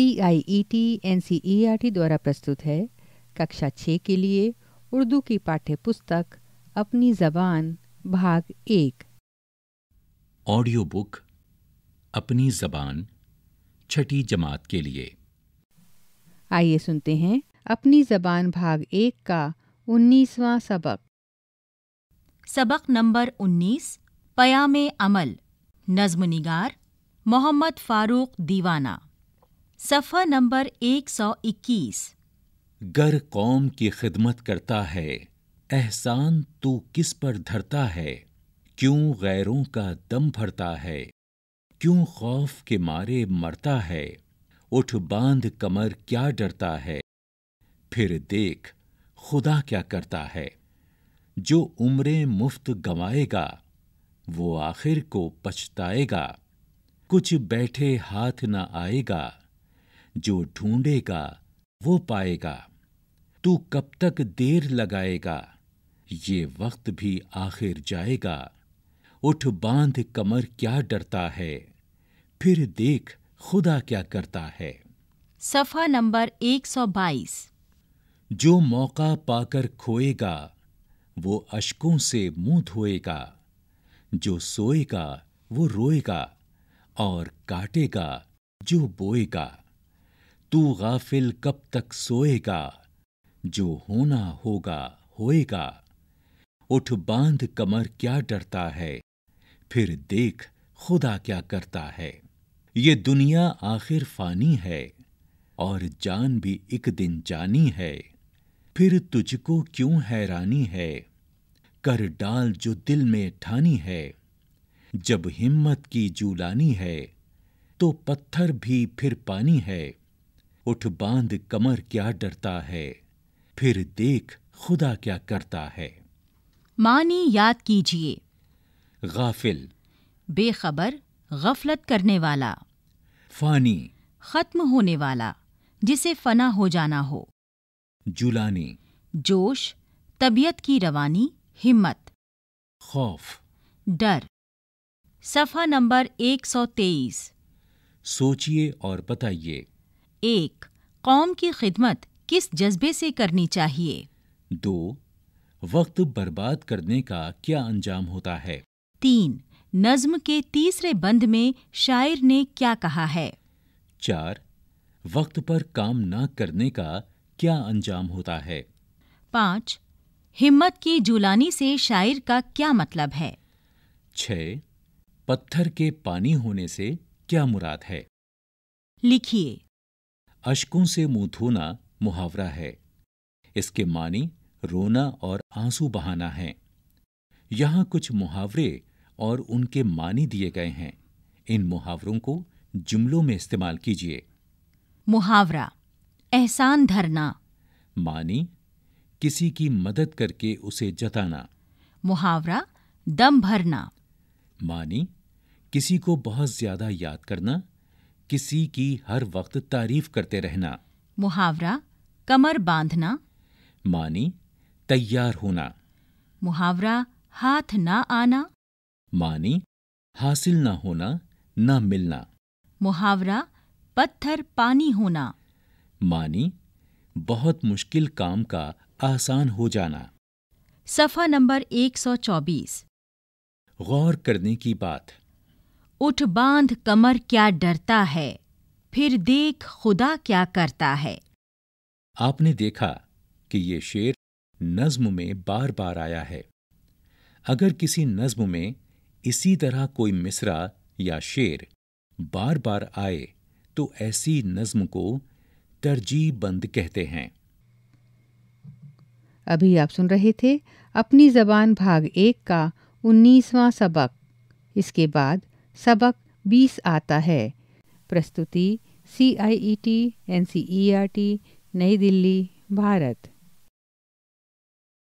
C I E T N C E R T द्वारा प्रस्तुत है कक्षा छः के लिए उर्दू की पाठ्य पुस्तक अपनी जबान भाग एक ऑडियो बुक अपनी जबान छठी जमात के लिए आइए सुनते हैं अपनी जबान भाग एक का उन्नीसवा सबक सबक नंबर उन्नीस पयाम अमल नज्म निगार मोहम्मद फारूक दीवाना सफ़ा नंबर 121 गर कौम की खिदमत करता है एहसान तू किस पर धरता है क्यों गैरों का दम भरता है क्यों खौफ के मारे मरता है उठ बांध कमर क्या डरता है फिर देख खुदा क्या करता है जो उम्रें मुफ्त गंवाएगा वो आखिर को पछताएगा कुछ बैठे हाथ न आएगा जो ढूंढेगा वो पाएगा तू कब तक देर लगाएगा ये वक्त भी आखिर जाएगा उठ बांध कमर क्या डरता है फिर देख खुदा क्या करता है सफा नंबर 122 जो मौका पाकर खोएगा वो अशकों से मुंह धोएगा जो सोएगा वो रोएगा और काटेगा जो बोएगा तू गाफिल कब तक सोएगा जो होना होगा होएगा उठ बांध कमर क्या डरता है फिर देख खुदा क्या करता है ये दुनिया आखिर फानी है और जान भी एक दिन जानी है फिर तुझको क्यों हैरानी है कर डाल जो दिल में ठानी है जब हिम्मत की जूलानी है तो पत्थर भी फिर पानी है उठ बांध कमर क्या डरता है फिर देख खुदा क्या करता है मानी याद कीजिए गाफिल बेखबर गफलत करने वाला फानी खत्म होने वाला जिसे फना हो जाना हो जुलानी जोश तबीयत की रवानी हिम्मत खौफ डर सफा नंबर 123 सोचिए और बताइए एक कौम की खिदमत किस जज्बे से करनी चाहिए दो वक्त बर्बाद करने का क्या अंजाम होता है तीन नज्म के तीसरे बंद में शायर ने क्या कहा है चार वक्त पर काम न करने का क्या अंजाम होता है पाँच हिम्मत की जुलानी से शायर का क्या मतलब है छ पत्थर के पानी होने से क्या मुराद है लिखिए अशकों से मुंह धोना मुहावरा है इसके मानी रोना और आंसू बहाना है यहां कुछ मुहावरे और उनके मानी दिए गए हैं इन मुहावरों को जुमलों में इस्तेमाल कीजिए मुहावरा एहसान धरना मानी किसी की मदद करके उसे जताना मुहावरा दम भरना मानी किसी को बहुत ज्यादा याद करना किसी की हर वक्त तारीफ करते रहना मुहावरा कमर बांधना मानी तैयार होना मुहावरा हाथ ना आना मानी हासिल ना होना ना मिलना मुहावरा पत्थर पानी होना मानी बहुत मुश्किल काम का आसान हो जाना सफा नंबर 124 गौर करने की बात उठ बांध कमर क्या डरता है फिर देख खुदा क्या करता है आपने देखा कि ये शेर नज्म में बार बार आया है अगर किसी नज्म में इसी तरह कोई मिसरा या शेर बार बार आए तो ऐसी नज्म को तरजीह बंद कहते हैं अभी आप सुन रहे थे अपनी जबान भाग एक का उन्नीसवां सबक इसके बाद सबक 20 आता है प्रस्तुति C I E T N C E R T Nai Delhi Bharat